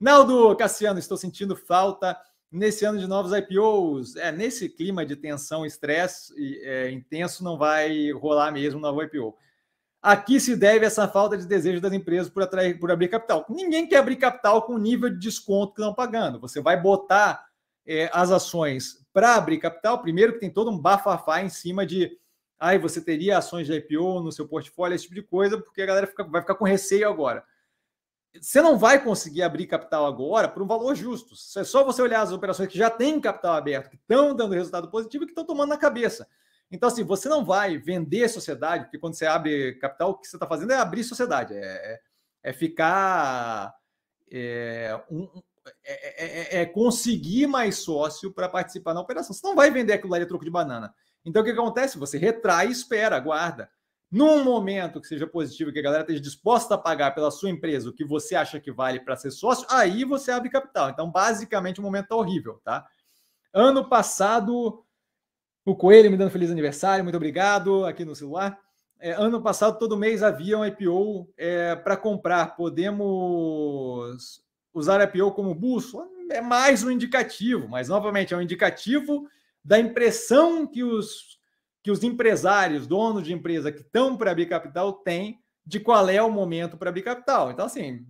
Naldo, Cassiano, estou sentindo falta nesse ano de novos IPOs. É, nesse clima de tensão, estresse é, intenso, não vai rolar mesmo um novo IPO. Aqui se deve essa falta de desejo das empresas por, atrair, por abrir capital. Ninguém quer abrir capital com o nível de desconto que estão pagando. Você vai botar é, as ações para abrir capital, primeiro que tem todo um bafafá em cima de ai você teria ações de IPO no seu portfólio, esse tipo de coisa, porque a galera fica, vai ficar com receio agora você não vai conseguir abrir capital agora por um valor justo. É só você olhar as operações que já têm capital aberto, que estão dando resultado positivo e que estão tomando na cabeça. Então, assim, você não vai vender sociedade, porque quando você abre capital, o que você está fazendo é abrir sociedade, é, é, é ficar. É, um, é é, é, é, conseguir mais sócio para participar na operação. Você não vai vender aquilo lá de troco de banana. Então, o que acontece? Você retrai e espera, aguarda num momento que seja positivo, que a galera esteja disposta a pagar pela sua empresa o que você acha que vale para ser sócio, aí você abre capital. Então, basicamente, o momento está horrível, tá? Ano passado, o Coelho me dando feliz aniversário, muito obrigado aqui no celular. É, ano passado, todo mês havia um IPO é, para comprar. Podemos usar IPO como bússola? É mais um indicativo, mas novamente é um indicativo da impressão que os que os empresários, donos de empresa que estão para abrir capital, têm de qual é o momento para abrir capital. Então, assim,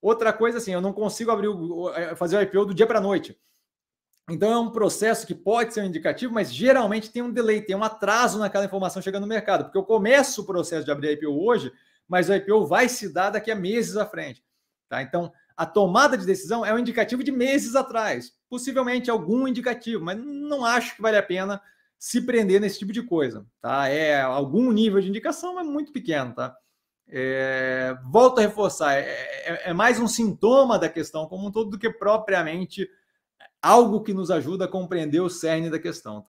outra coisa, assim, eu não consigo abrir o, é, fazer o IPO do dia para a noite. Então, é um processo que pode ser um indicativo, mas geralmente tem um delay, tem um atraso naquela informação chegando no mercado, porque eu começo o processo de abrir IPO hoje, mas o IPO vai se dar daqui a meses à frente. Tá? Então, a tomada de decisão é um indicativo de meses atrás, possivelmente algum indicativo, mas não acho que vale a pena se prender nesse tipo de coisa, tá? É algum nível de indicação, mas muito pequeno, tá? É, volto a reforçar, é, é, é, mais um sintoma da questão como um todo do que propriamente algo que nos ajuda a compreender o cerne da questão. Tá?